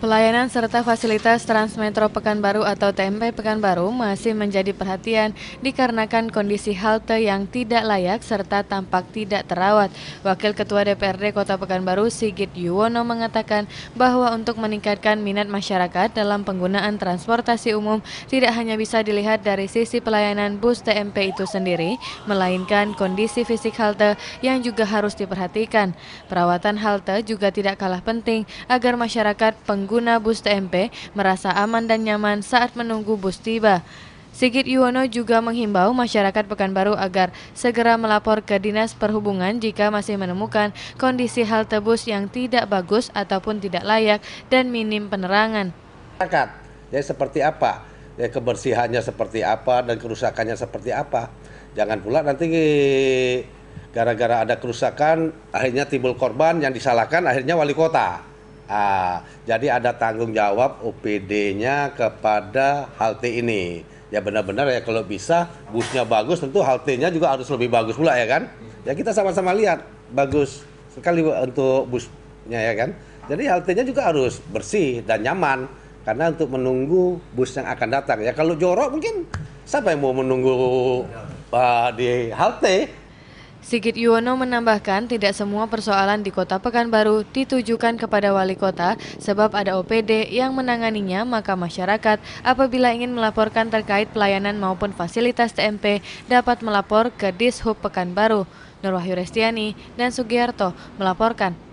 Pelayanan serta fasilitas Transmetro Pekanbaru atau TMP Pekanbaru masih menjadi perhatian dikarenakan kondisi halte yang tidak layak serta tampak tidak terawat. Wakil Ketua DPRD Kota Pekanbaru Sigit Yuwono mengatakan bahwa untuk meningkatkan minat masyarakat dalam penggunaan transportasi umum tidak hanya bisa dilihat dari sisi pelayanan bus TMP itu sendiri, melainkan kondisi fisik halte yang juga harus diperhatikan. Perawatan halte juga tidak kalah penting agar masyarakat pengguna pengguna bus TMP merasa aman dan nyaman saat menunggu bus tiba. Sigit Yuwono juga menghimbau masyarakat Pekanbaru agar segera melapor ke Dinas Perhubungan jika masih menemukan kondisi halte bus yang tidak bagus ataupun tidak layak dan minim penerangan. Masyarakat, jadi ya seperti apa? Ya, kebersihannya seperti apa dan kerusakannya seperti apa? Jangan pula nanti gara-gara ada kerusakan akhirnya timbul korban yang disalahkan akhirnya wali kota jadi ada tanggung jawab UPD-nya kepada halte ini. Ya benar-benar ya kalau bisa busnya bagus tentu halte nya juga harus lebih bagus pula ya kan. Ya kita sama-sama lihat bagus sekali untuk busnya ya kan. Jadi halte nya juga harus bersih dan nyaman karena untuk menunggu bus yang akan datang. Ya kalau jorok mungkin siapa yang mau menunggu uh, di halte? Sigit Yuwono menambahkan tidak semua persoalan di kota Pekanbaru ditujukan kepada wali kota sebab ada OPD yang menanganinya maka masyarakat apabila ingin melaporkan terkait pelayanan maupun fasilitas TMP dapat melapor ke Dishub Pekanbaru. Nur Wahyu Restiani dan Sugiharto melaporkan.